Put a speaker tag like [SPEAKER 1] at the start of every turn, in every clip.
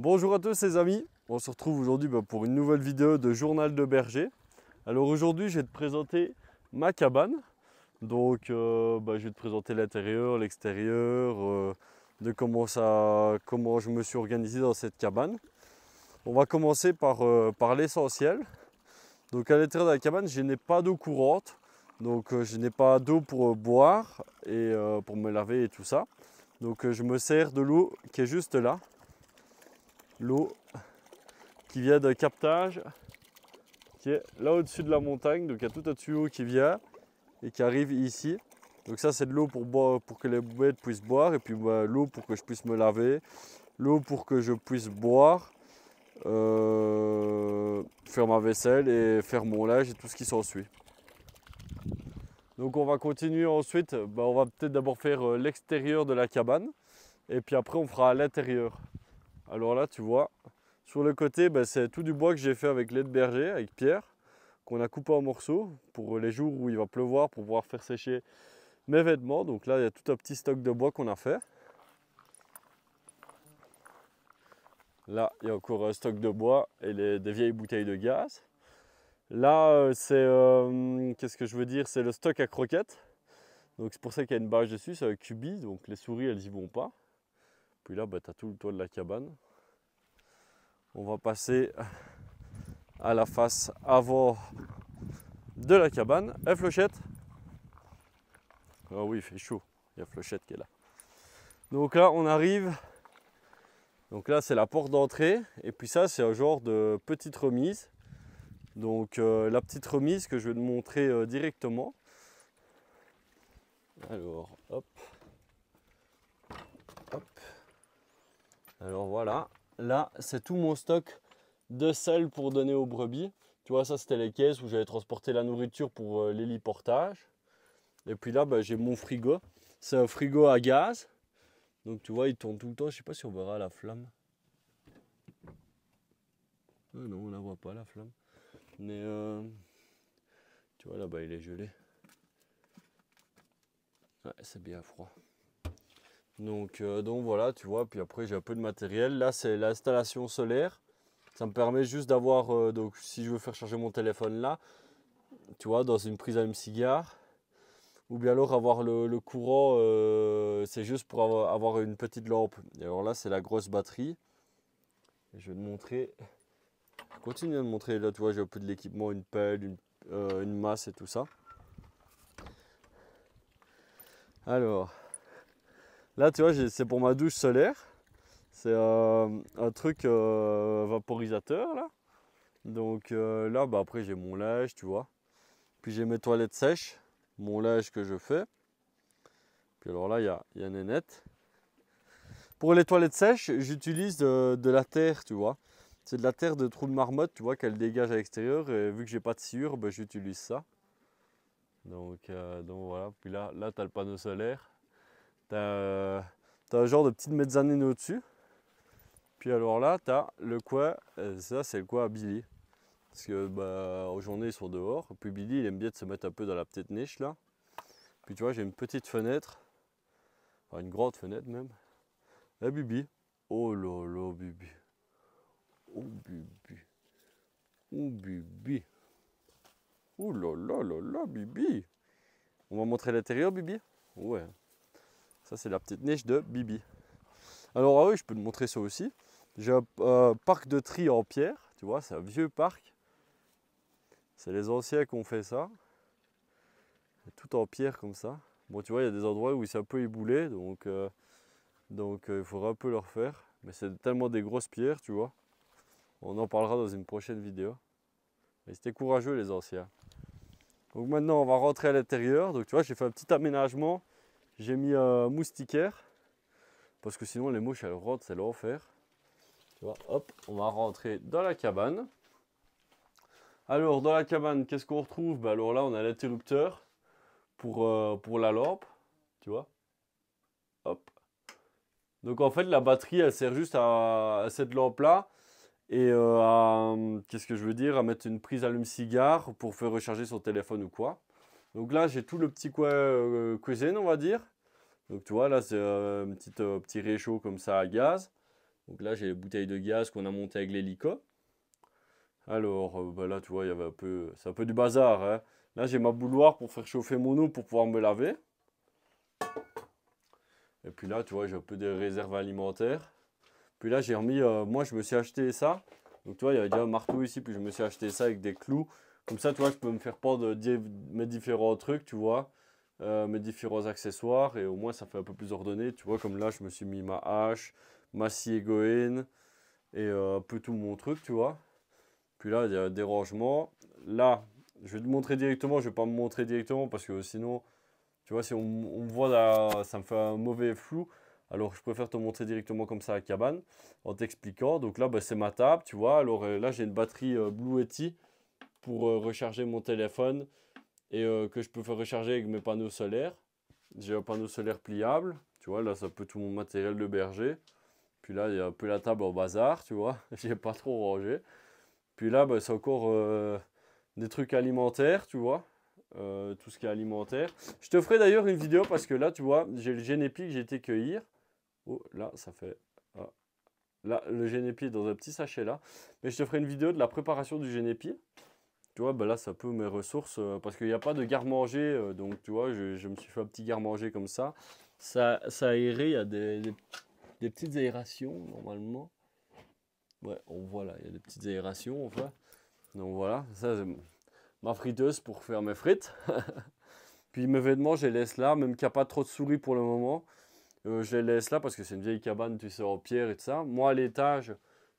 [SPEAKER 1] Bonjour à tous les amis, on se retrouve aujourd'hui bah, pour une nouvelle vidéo de Journal de Berger. Alors aujourd'hui je vais te présenter ma cabane. Donc euh, bah, je vais te présenter l'intérieur, l'extérieur, euh, de comment, ça, comment je me suis organisé dans cette cabane. On va commencer par, euh, par l'essentiel. Donc à l'intérieur de la cabane je n'ai pas d'eau courante. Donc je n'ai pas d'eau pour boire et pour me laver et tout ça. Donc je me sers de l'eau qui est juste là l'eau qui vient d'un captage qui est là au-dessus de la montagne. Donc il y a tout un tuyau qui vient et qui arrive ici. Donc ça c'est de l'eau pour, boire, pour que les bêtes puissent boire et puis bah, l'eau pour que je puisse me laver, l'eau pour que je puisse boire, euh, faire ma vaisselle et faire mon linge et tout ce qui s'ensuit. Donc on va continuer ensuite, bah, on va peut-être d'abord faire euh, l'extérieur de la cabane et puis après on fera l'intérieur. Alors là, tu vois, sur le côté, bah, c'est tout du bois que j'ai fait avec l'aide de berger, avec Pierre, qu'on a coupé en morceaux pour les jours où il va pleuvoir, pour pouvoir faire sécher mes vêtements. Donc là, il y a tout un petit stock de bois qu'on a fait. Là, il y a encore un stock de bois et des vieilles bouteilles de gaz. Là, euh, c'est, euh, qu'est-ce que je veux dire, c'est le stock à croquettes. Donc c'est pour ça qu'il y a une bâche dessus, c'est un cubi, donc les souris, elles y vont pas. Puis là, bah, tu as tout le toit de la cabane. On va passer à la face avant de la cabane. Eh, Flochette Ah oui, il fait chaud. Il y a Flochette qui est là. Donc là, on arrive. Donc là, c'est la porte d'entrée. Et puis ça, c'est un genre de petite remise. Donc euh, la petite remise que je vais te montrer euh, directement. Alors, hop. Alors voilà, là c'est tout mon stock de sel pour donner aux brebis. Tu vois, ça c'était les caisses où j'avais transporté la nourriture pour euh, l'héliportage. Et puis là, bah, j'ai mon frigo. C'est un frigo à gaz. Donc tu vois, il tourne tout le temps. Je sais pas si on verra la flamme. Ah non, on la voit pas la flamme. Mais euh, tu vois là-bas, il est gelé. c'est bien froid. Donc, euh, donc voilà, tu vois, puis après j'ai un peu de matériel. Là, c'est l'installation solaire. Ça me permet juste d'avoir, euh, donc si je veux faire charger mon téléphone là, tu vois, dans une prise à une cigare, ou bien alors avoir le, courant, euh, c'est juste pour avoir, une petite lampe. Et alors là, c'est la grosse batterie. je vais te montrer, je continue de montrer, là, tu vois, j'ai un peu de l'équipement, une pelle, une, une masse et tout ça. Alors, Là, tu vois, c'est pour ma douche solaire. C'est euh, un truc euh, vaporisateur, là. Donc euh, là, bah, après, j'ai mon linge, tu vois. Puis j'ai mes toilettes sèches, mon linge que je fais. Puis alors là, il y a, y Nénette. Pour les toilettes sèches, j'utilise de, la terre, tu vois. C'est de la terre de trou de marmotte, tu vois, qu'elle dégage à l'extérieur. Et vu que j'ai pas de sciure, bah, j'utilise ça. Donc, donc voilà. Puis là, là tu as le panneau solaire. Euh, t'as un genre de petite mezzanine au-dessus. Puis alors là, t'as le quoi euh, ça c'est le quoi à Billy. Parce que bah, aux journées ils sont dehors. Puis Billy, il aime bien de se mettre un peu dans la petite niche là. Puis tu vois, j'ai une petite fenêtre, enfin, une grande fenêtre même. La eh, Bibi. Oh là là, Bibi. Oh Bibi. Oh Bibi. Oh là là là, Bibi. On va montrer l'intérieur, Bibi Ouais. Ça, c'est la petite niche de Bibi. Alors, ah oui, je peux te montrer ça aussi. J'ai un parc de tri en pierre, tu vois, c'est un vieux parc. C'est les anciens qui ont fait ça. Tout en pierre comme ça. Bon, tu vois, il y a des endroits où c'est un peu éboulé, donc, euh, donc euh, il faudra un peu le refaire. Mais c'est tellement des grosses pierres, tu vois. On en parlera dans une prochaine vidéo. Mais c'était courageux, les anciens. Donc maintenant, on va rentrer à l'intérieur. Donc tu vois, j'ai fait un petit aménagement. J'ai mis un euh, moustiquaire parce que sinon les mouches elles rentrent, c'est l'enfer. Tu vois, hop, on va rentrer dans la cabane. Alors dans la cabane, qu'est-ce qu'on retrouve bah, Alors là, on a l'interrupteur pour, euh, pour la lampe, tu vois. Hop. Donc en fait, la batterie, elle sert juste à, cette lampe-là et euh, hum, qu'est-ce que je veux dire, à mettre une prise allume-cigare pour faire recharger son téléphone ou quoi. Donc là, j'ai tout le petit coin euh, cuisine, on va dire. Donc tu vois, là, c'est euh, un euh, petit, réchaud comme ça à gaz. Donc là, j'ai les bouteilles de gaz qu'on a montées avec l'hélico. Alors bah là, tu vois, il y avait un peu, c'est un peu du bazar. Hein. Là, j'ai ma bouloir pour faire chauffer mon eau pour pouvoir me laver. Et puis là, tu vois, j'ai un peu des réserves alimentaires. Puis là, j'ai remis, moi, je me suis acheté ça. Donc tu vois, il y avait déjà un marteau ici, puis je me suis acheté ça avec des clous. Comme ça, tu vois, je peux me faire part mes différents trucs, tu vois, euh, mes différents accessoires, et au moins ça fait un peu plus ordonné, tu vois, comme là, je me suis mis ma hache, ma scie égoïne, et euh, un peu tout mon truc, tu vois. Puis là, il y a des rangements. Là, je vais te montrer directement, je vais pas me montrer directement, parce que sinon, tu vois, si on, voit ça me fait un mauvais flou. Alors, je préfère te montrer directement comme ça à cabane en t'expliquant. Donc là, bah, c'est ma table, tu vois. Alors euh, là, j'ai une batterie Bluetti pour euh, recharger mon téléphone et euh, que je peux faire recharger avec mes panneaux solaires. J'ai un panneau solaire pliable, tu vois, là ça peut tout mon matériel de berger. Puis là, il y a un peu la table au bazar, tu vois, j'ai pas trop rangé. Puis là, bah, c'est encore euh, des trucs alimentaires, tu vois, tout ce qui est alimentaire. Je te ferai d'ailleurs une vidéo parce que là, tu vois, j'ai le génépi que j'ai été cueillir. Oh, là, ça fait... Ah, là, le génépi est dans un petit sachet là. Mais je te ferai une vidéo de la préparation du génépi tu vois, bah, là, ça peut mes ressources, euh, parce qu'il n'y a pas de garde-manger, euh, donc tu vois, je, me suis fait un petit garde-manger comme ça. Ça, ça aéré, il y a des, petites aérations, normalement. Ouais, on voit là, il y a des petites aérations, en Donc voilà, ça, c'est ma friteuse pour faire mes frites. Puis mes vêtements, je les laisse là, même qu'il n'y a pas trop de souris pour le moment. Euh, je les laisse là parce que c'est une vieille cabane, tu sais, en pierre et tout ça. Moi, à l'étage,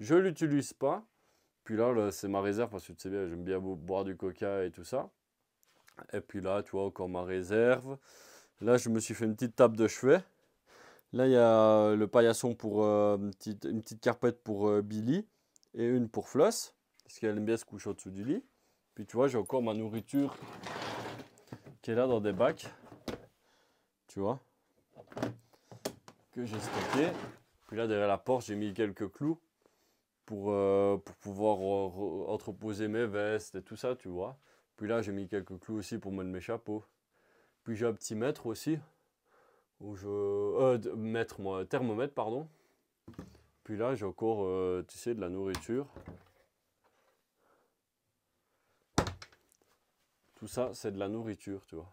[SPEAKER 1] je ne l'utilise pas là, c'est ma réserve parce que tu sais bien, j'aime bien boire du coca et tout ça. Et puis là, tu vois, encore ma réserve. Là, je me suis fait une petite table de chevet. Là, il y a le paillasson pour euh, une, petite, carpette pour euh, Billy et une pour Floss, parce qu'elle aime bien se coucher au-dessous du lit. Puis tu vois, j'ai encore ma nourriture qui est là dans des bacs, tu vois, que j'ai stocké. Puis là, derrière la porte, j'ai mis quelques clous pour, euh, pour, pour, entreposer mes vestes et tout ça, tu vois. Puis là, j'ai mis quelques clous aussi pour mettre mes chapeaux. Puis j'ai un petit mètre aussi, où je... Euh, mètre, moi, thermomètre, pardon. Puis là, j'ai encore, euh, tu sais, de la nourriture. Tout ça, c'est de la nourriture, tu vois.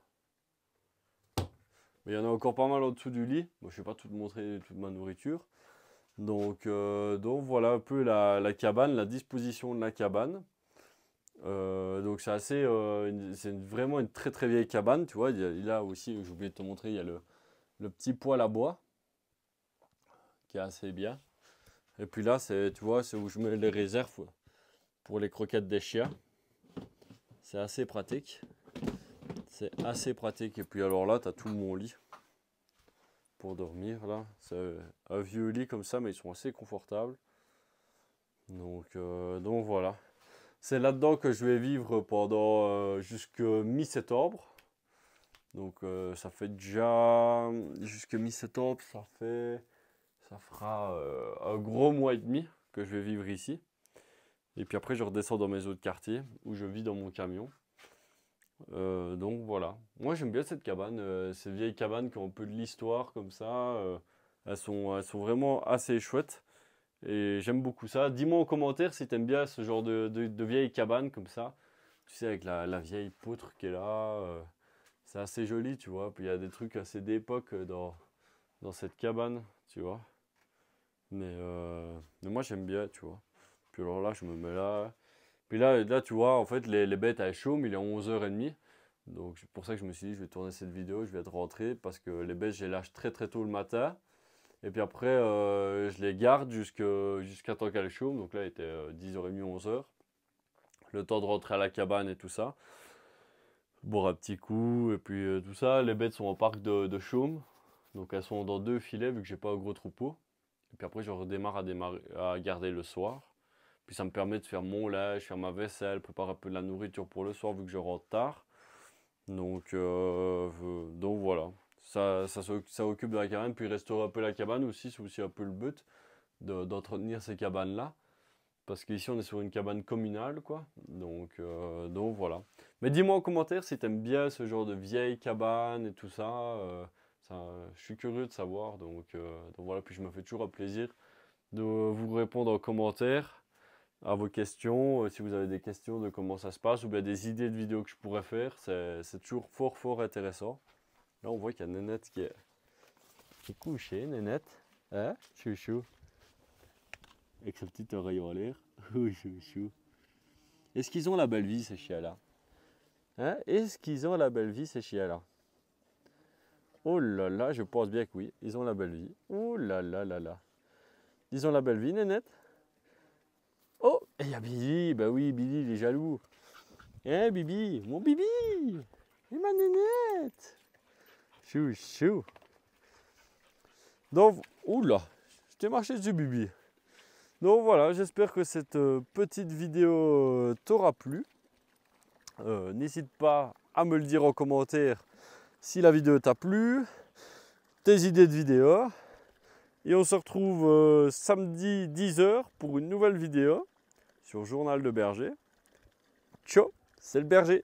[SPEAKER 1] Mais il y en a encore pas mal en dessous du lit. Moi, je vais pas tout montrer toute ma nourriture. Donc, euh, donc voilà un peu la, cabane, la disposition de la cabane. Euh, donc c'est assez, euh, c'est vraiment une très très vieille cabane, tu vois. Il y a, là aussi, j'ai oublié de te montrer, il y a le, petit poêle à bois qui est assez bien. Et puis là, c'est, tu vois, c'est où je mets les réserves pour les croquettes des chiens. C'est assez pratique. C'est assez pratique. Et puis alors là, tu as tout mon lit pour dormir là. C'est un vieux lit comme ça, mais ils sont assez confortables. Donc, euh, donc voilà. C'est là-dedans que je vais vivre pendant euh, jusque jusqu'à mi-septembre. Donc euh, ça fait déjà jusqu'à mi-septembre, ça fait ça fera un gros mois et demi que je vais vivre ici. Et puis après je redescends dans mes autres quartiers où je vis dans mon camion. Euh, donc voilà. Moi j'aime bien cette cabane, euh, ces vieilles cabanes qui ont un peu de l'histoire comme ça. Euh, elles, sont, sont vraiment assez chouettes. Et j'aime beaucoup ça. Dis-moi en commentaire si t'aimes bien ce genre de, de, cabane comme ça. Tu sais, avec la, vieille poutre qui est là. c'est assez joli, tu vois. Puis il y a des trucs assez d'époque dans, cette cabane, tu vois. Mais, mais moi j'aime bien, tu vois. Puis alors là, je me mets là. Puis là, tu vois, en fait, les, bêtes à chaume, il est 11h30. Donc c'est pour ça que je me suis dit, je vais tourner cette vidéo, je vais être rentré, parce que les bêtes, je les lâche très très tôt le matin. Et puis après, euh, je les garde jusqu'à tant temps qu'elles chaume. Donc là, il était 10h30, 11h. Euh, le temps de rentrer à la cabane et tout ça. Boire un petit coup, et puis euh, tout ça. Les bêtes sont au parc de, de chaume. Donc elles sont dans deux filets, vu que j'ai pas un gros troupeau. Et puis après, je redémarre à garder le soir. Puis ça me permet de faire mon lait, faire ma vaisselle, préparer un peu de la nourriture pour le soir vu que je rentre tard. Donc, euh, donc voilà. Ça, ça, occupe de la cabane, puis restaurer un peu la cabane aussi, c'est aussi un peu le but d'entretenir ces cabanes-là. Parce qu'ici, on est sur une cabane communale, quoi. Donc, euh, donc voilà. Mais dis-moi en commentaire si tu aimes bien ce genre de vieille cabane et tout euh, ça. je suis curieux de savoir. Donc, donc voilà, puis je me fais toujours un plaisir de vous répondre en commentaire à vos questions, euh, si vous avez des questions de comment ça se passe ou bien des idées de vidéos que je pourrais faire, c'est toujours fort fort intéressant. Là on voit qu'il y a Nénette qui est, qui est couchée, Nénette, hein, chouchou, avec sa petite oreille en l'air, oh, chouchou. Est-ce qu'ils ont la belle vie ces chiens-là hein? Est-ce qu'ils ont la belle vie ces chiens-là Oh là là, je pense bien que oui, ils ont la belle vie. Oh là là là là. Ils ont la belle vie, Nénette il eh, y a Billy, bah oui, Bibi il est jaloux. Eh, Bibi, mon Bibi, et ma nénette. Chou, chou. Donc, oula, je t'ai marché du Bibi. Donc voilà, j'espère que cette euh, petite vidéo euh, t'aura plu. Euh, n'hésite pas à me le dire en commentaire si la vidéo t'a plu, tes idées de vidéo. Et on se retrouve samedi 10h pour une nouvelle vidéo. Journal de Berger. Ciao, c'est le berger